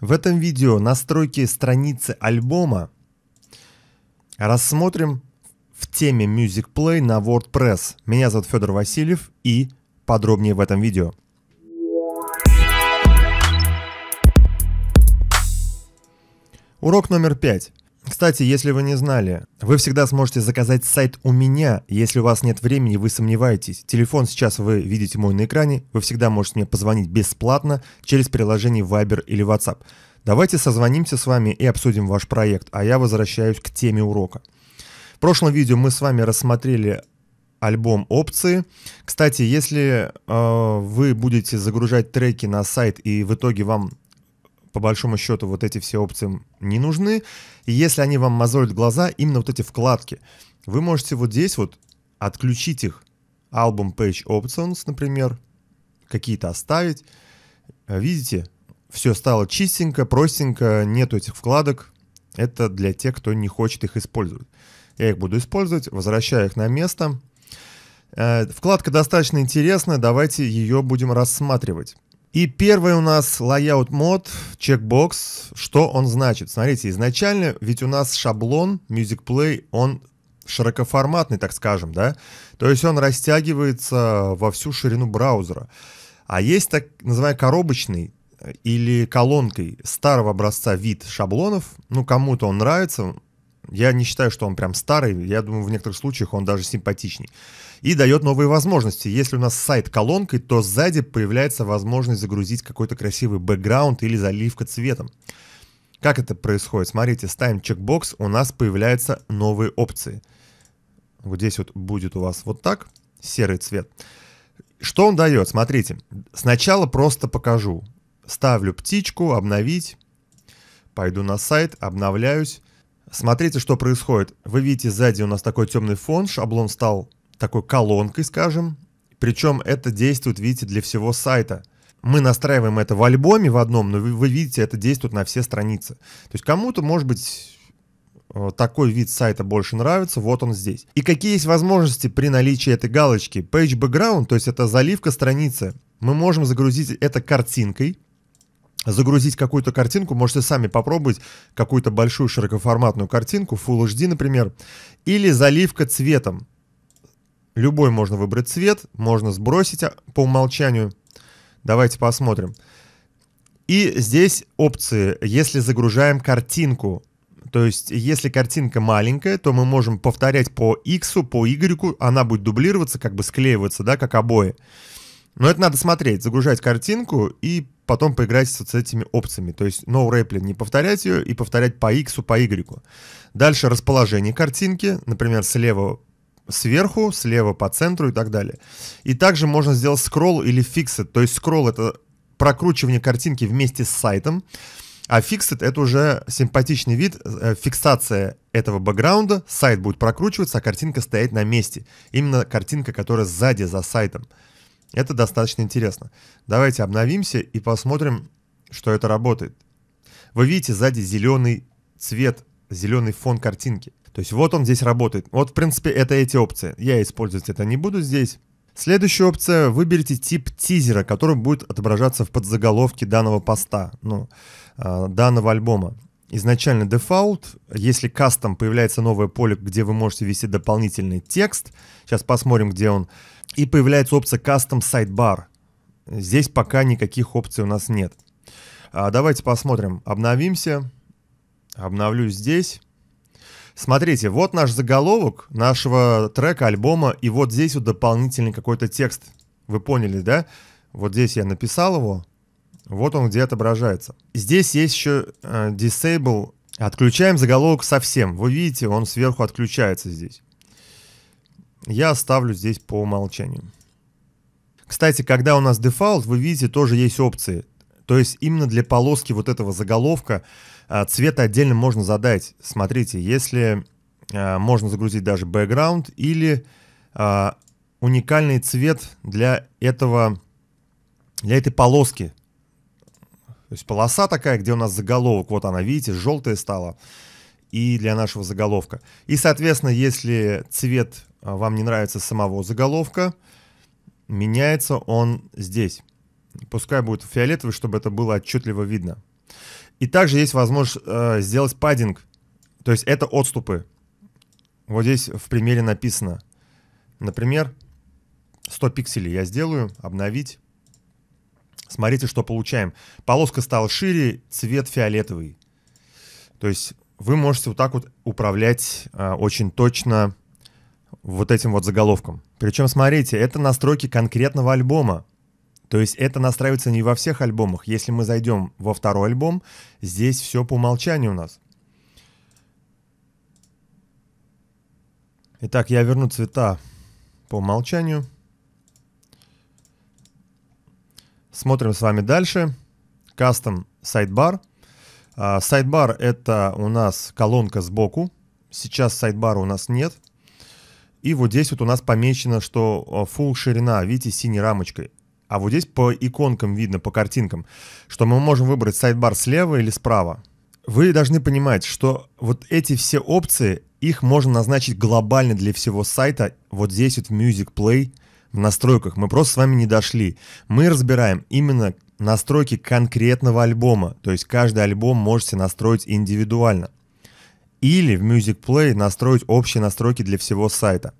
В этом видео настройки страницы альбома рассмотрим в теме Music Play на WordPress. Меня зовут Федор Васильев и подробнее в этом видео. Урок номер пять. Кстати, если вы не знали, вы всегда сможете заказать сайт у меня, если у вас нет времени, вы сомневаетесь. Телефон сейчас вы видите мой на экране, вы всегда можете мне позвонить бесплатно через приложение Viber или WhatsApp. Давайте созвонимся с вами и обсудим ваш проект, а я возвращаюсь к теме урока. В прошлом видео мы с вами рассмотрели альбом опции. Кстати, если э, вы будете загружать треки на сайт и в итоге вам по большому счету вот эти все опции не нужны. И если они вам мозолят глаза, именно вот эти вкладки, вы можете вот здесь вот отключить их. Album Page Options, например, какие-то оставить. Э, видите, все стало чистенько, простенько, нету этих вкладок. Это для тех, кто не хочет их использовать. Я их буду использовать, возвращаю их на место. Э, вкладка достаточно интересная, давайте ее будем рассматривать. И первый у нас layout мод чекбокс. Что он значит? Смотрите, изначально ведь у нас шаблон Music Play, он широкоформатный, так скажем, да? То есть он растягивается во всю ширину браузера. А есть так называемый коробочный э, или колонкой старого образца вид шаблонов. Ну, кому-то он нравится, я не считаю, что он прям старый. Я думаю, в некоторых случаях он даже симпатичней. И дает новые возможности. Если у нас сайт колонкой, то сзади появляется возможность загрузить какой-то красивый бэкграунд или заливка цветом. Как это происходит? Смотрите, ставим чекбокс, у нас появляются новые опции. Вот здесь вот будет у вас вот так, серый цвет. Что он дает? Смотрите, сначала просто покажу. Ставлю птичку, обновить, пойду на сайт, обновляюсь. Смотрите, что происходит. Вы видите, сзади у нас такой темный фон, шаблон стал такой колонкой, скажем. Причем это действует, видите, для всего сайта. Мы настраиваем это в альбоме в одном, но вы, вы видите, это действует на все страницы. То есть кому-то, может быть, э, такой вид сайта больше нравится, вот он здесь. И какие есть возможности при наличии этой галочки? Page Background, то есть это заливка страницы. Мы можем загрузить это картинкой, загрузить какую-то картинку, можете сами попробовать какую-то большую широкоформатную картинку, Full HD, например, или заливка цветом. Любой можно выбрать цвет, можно сбросить а, по умолчанию. Давайте посмотрим. И здесь опции, если загружаем картинку. То есть, если картинка маленькая, то мы можем повторять по X, по Y, она будет дублироваться, как бы склеиваться, да, как обои. Но это надо смотреть, загружать картинку и потом поиграть с, с этими опциями. То есть no rappling, не повторять ее и повторять по X, по Y. Дальше расположение картинки, например, слева сверху, слева по центру и так далее. И также можно сделать скролл или фиксит. То есть скролл — это прокручивание картинки вместе с сайтом, а фиксит — это уже симпатичный вид, э, фиксация этого бэкграунда, сайт будет прокручиваться, а картинка стоять на месте. Именно картинка, которая сзади за сайтом. Это достаточно интересно. Давайте обновимся и посмотрим, что это работает. Вы видите сзади зеленый цвет, зеленый фон картинки. То есть вот он здесь работает. Вот, в принципе, это эти опции. Я использовать это не буду здесь. Следующая опция. Выберите тип тизера, который будет отображаться в подзаголовке данного поста, ну, а, данного альбома. Изначально дефолт. если кастом появляется новое поле, где вы можете ввести дополнительный текст. Сейчас посмотрим, где он. И появляется опция Custom Sidebar. Здесь пока никаких опций у нас нет. А давайте посмотрим. Обновимся. Обновлю здесь. Смотрите, вот наш заголовок нашего трека, альбома, и вот здесь вот дополнительный какой-то текст. Вы поняли, да? Вот здесь я написал его, вот он где отображается. Здесь есть еще э, Disable. Отключаем заголовок совсем. Вы видите, он сверху отключается здесь. Я оставлю здесь по умолчанию. Кстати, когда у нас дефолт, вы видите, тоже есть опции. То есть именно для полоски вот этого заголовка а, цвет отдельно можно задать. Смотрите, если а, можно загрузить даже background или а, уникальный цвет для этого, для этой полоски. То есть полоса такая, где у нас заголовок, вот она, видите, желтая стала, и для нашего заголовка. И, соответственно, если цвет а, вам не нравится самого заголовка, меняется он здесь. Пускай будет фиолетовый, чтобы это было отчетливо видно. И также есть возможность э, сделать паддинг, то есть это отступы. Вот здесь в примере написано, например, 100 пикселей я сделаю, обновить. Смотрите, что получаем. Полоска стала шире, цвет фиолетовый. То есть вы можете вот так вот управлять э, очень точно вот этим вот заголовком. Причем, смотрите, это настройки конкретного альбома. То есть это настраивается не во всех альбомах. Если мы зайдем во второй альбом, здесь все по умолчанию у нас. Итак, я верну цвета по умолчанию. Смотрим с вами дальше. Custom Sidebar. Sidebar это у нас колонка сбоку. Сейчас сайдбара у нас нет. И вот здесь вот у нас помечено, что э, full ширина, видите, синей рамочкой. А вот здесь по иконкам видно, по картинкам, что мы можем выбрать сайдбар слева или справа. Вы должны понимать, что вот эти все опции, их можно назначить глобально для всего сайта. Вот здесь вот в Music Play, в настройках. Мы просто с вами не дошли. Мы разбираем именно настройки конкретного альбома. То есть каждый альбом можете настроить индивидуально или в Music Play настроить общие настройки для всего сайта.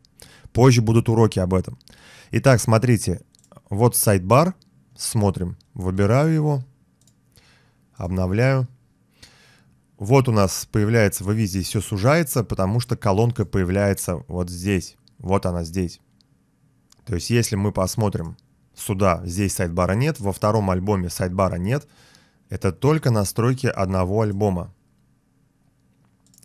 Позже будут уроки об этом. Итак, смотрите, вот сайт-бар, смотрим, выбираю его, обновляю. Вот у нас появляется, вы видите, все сужается, потому что колонка появляется вот здесь. Вот она здесь. То есть если мы посмотрим сюда, здесь сайт-бара нет, во втором альбоме сайт-бара нет, это только настройки одного альбома.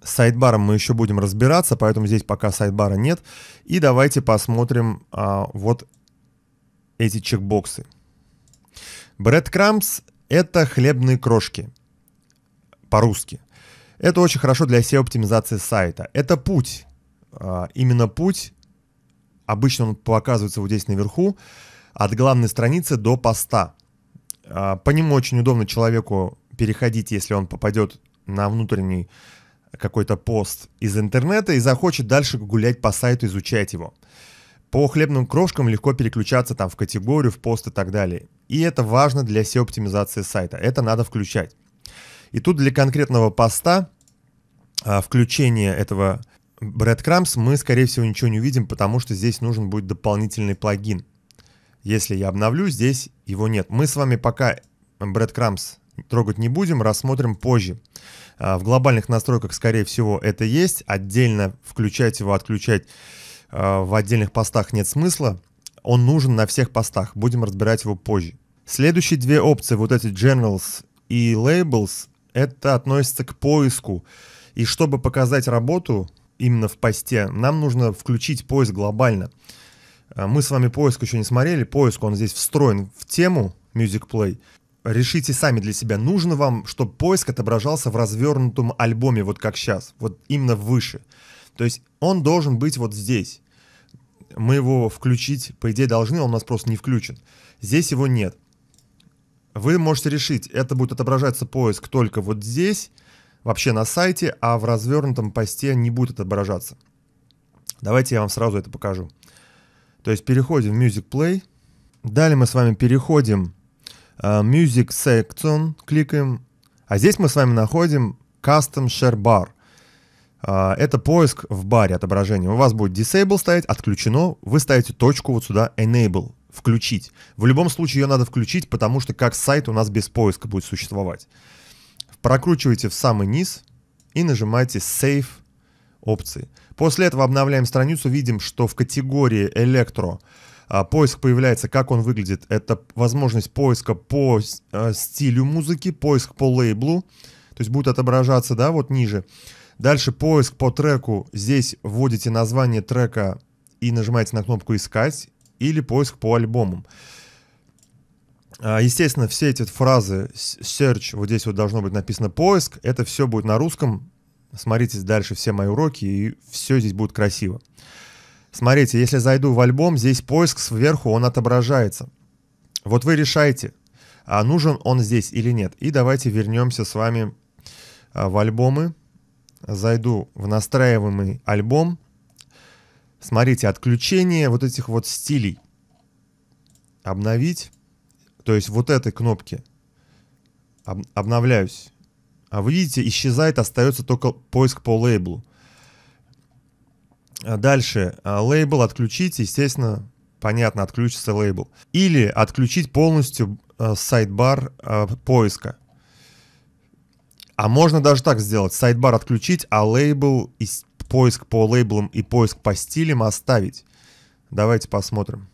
С сайдбаром мы еще будем разбираться, поэтому здесь пока сайдбара нет. И давайте посмотрим а, вот эти чекбоксы. Breadcrumbs — это хлебные крошки по-русски. Это очень хорошо для SEO-оптимизации сайта. Это путь, а, именно путь. Обычно он показывается вот здесь наверху, от главной страницы до поста. А, по нему очень удобно человеку переходить, если он попадет на внутренний какой-то пост из интернета и захочет дальше гулять по сайту, изучать его. По хлебным крошкам легко переключаться там в категорию, в пост и так далее. И это важно для SEO-оптимизации сайта. Это надо включать. И тут для конкретного поста а, включение этого breadcrumbs мы, скорее всего, ничего не увидим, потому что здесь нужен будет дополнительный плагин. Если я обновлю, здесь его нет. Мы с вами пока breadcrumbs трогать не будем, рассмотрим позже. А, в глобальных настройках, скорее всего, это есть. Отдельно включать его, отключать а, в отдельных постах нет смысла. Он нужен на всех постах. Будем разбирать его позже. Следующие две опции, вот эти Generals и Labels, это относится к поиску. И чтобы показать работу именно в посте, нам нужно включить поиск глобально. А, мы с вами поиск еще не смотрели. Поиск, он здесь встроен в тему Music Play решите сами для себя, нужно вам, чтобы поиск отображался в развернутом альбоме, вот как сейчас, вот именно выше. То есть он должен быть вот здесь. Мы его включить, по идее, должны, он у нас просто не включен. Здесь его нет. Вы можете решить, это будет отображаться поиск только вот здесь, вообще на сайте, а в развернутом посте не будет отображаться. Давайте я вам сразу это покажу. То есть переходим в Music Play. Далее мы с вами переходим Э, music Section, кликаем. А здесь мы с вами находим Custom Share Bar. Э, это поиск в баре отображения. У вас будет Disable стоять, отключено. Вы ставите точку вот сюда Enable, включить. В любом случае ее надо включить, потому что как сайт у нас без поиска будет существовать. Прокручиваете в самый низ и нажимаете Save опции. После этого обновляем страницу, видим, что в категории Electro а, поиск появляется, как он выглядит. Это возможность поиска по а, стилю музыки, поиск по лейблу. То есть будет отображаться, да, вот ниже. Дальше поиск по треку. Здесь вводите название трека и нажимаете на кнопку «Искать» или поиск по альбомам. А, естественно, все эти фразы search, вот здесь вот должно быть написано поиск, это все будет на русском. Смотрите дальше все мои уроки, и все здесь будет красиво. Смотрите, если зайду в альбом, здесь поиск сверху, он отображается. Вот вы решаете, а нужен он здесь или нет. И давайте вернемся с вами а, в альбомы. Зайду в настраиваемый альбом. Смотрите, отключение вот этих вот стилей. Обновить. То есть вот этой кнопки. Об обновляюсь. А вы видите, исчезает, остается только поиск по лейблу. Э, дальше. Э, лейбл отключить, естественно, понятно, отключится лейбл. Или отключить полностью э, сайдбар поиска. А можно даже так сделать. Сайдбар отключить, а лейбл и поиск по лейблам и поиск по стилям оставить. Давайте посмотрим.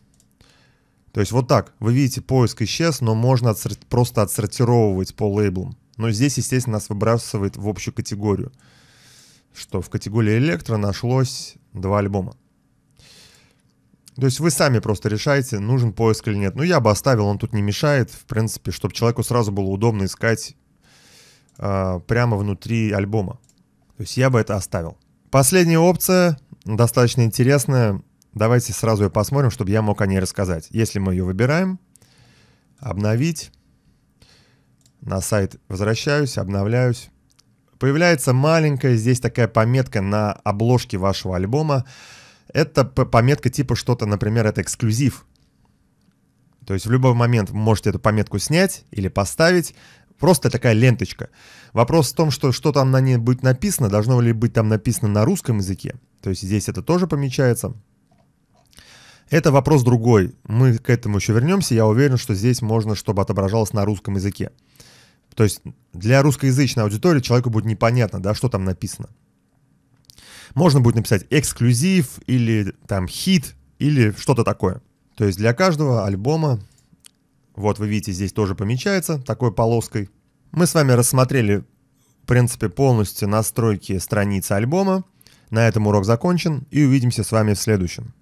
То есть вот так. Вы видите, поиск исчез, но можно отсор... просто отсортировывать по лейблам. Но здесь, естественно, нас выбрасывает в общую категорию. Что в категории электро нашлось два альбома. То есть вы сами просто решаете, нужен поиск или нет. Ну, я бы оставил, он тут не мешает, в принципе, чтобы человеку сразу было удобно искать э, прямо внутри альбома. То есть я бы это оставил. Последняя опция, достаточно интересная. Давайте сразу ее посмотрим, чтобы я мог о ней рассказать. Если мы ее выбираем, обновить, на сайт возвращаюсь, обновляюсь. Появляется маленькая здесь такая пометка на обложке вашего альбома. Это пометка типа что-то, например, это эксклюзив. То есть в любой момент вы можете эту пометку снять или поставить. Просто такая ленточка. Вопрос в том, что, что там на ней будет написано, должно ли быть там написано на русском языке. То есть здесь это тоже помечается. Это вопрос другой. Мы к этому еще вернемся. Я уверен, что здесь можно, чтобы отображалось на русском языке. То есть для русскоязычной аудитории человеку будет непонятно, да, что там написано. Можно будет написать эксклюзив или там хит или что-то такое. То есть для каждого альбома, вот вы видите, здесь тоже помечается такой полоской. Мы с вами рассмотрели, в принципе, полностью настройки страницы альбома. На этом урок закончен и увидимся с вами в следующем.